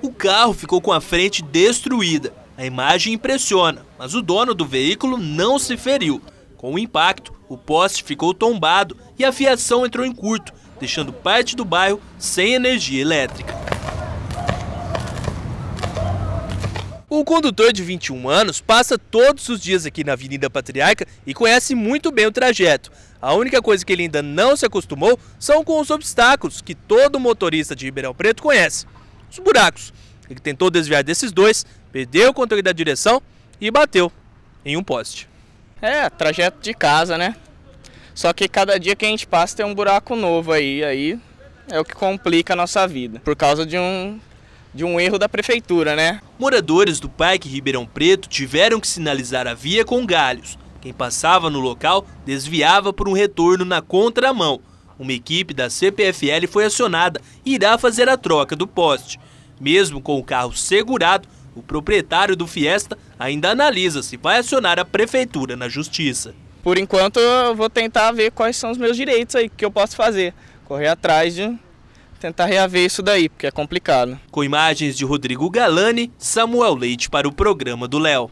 O carro ficou com a frente destruída. A imagem impressiona, mas o dono do veículo não se feriu. Com o impacto, o poste ficou tombado e a fiação entrou em curto, deixando parte do bairro sem energia elétrica. O condutor de 21 anos passa todos os dias aqui na Avenida Patriarca e conhece muito bem o trajeto. A única coisa que ele ainda não se acostumou são com os obstáculos que todo motorista de Ribeirão Preto conhece os buracos. Ele tentou desviar desses dois, perdeu o controle da direção e bateu em um poste. É, trajeto de casa, né? Só que cada dia que a gente passa tem um buraco novo aí, aí é o que complica a nossa vida, por causa de um de um erro da prefeitura, né? Moradores do Parque Ribeirão Preto tiveram que sinalizar a via com galhos. Quem passava no local desviava por um retorno na contramão uma equipe da CPFL foi acionada e irá fazer a troca do poste. Mesmo com o carro segurado, o proprietário do Fiesta ainda analisa se vai acionar a prefeitura na justiça. Por enquanto, eu vou tentar ver quais são os meus direitos aí, que eu posso fazer. Correr atrás de tentar reaver isso daí, porque é complicado. Com imagens de Rodrigo Galani, Samuel Leite para o programa do Léo.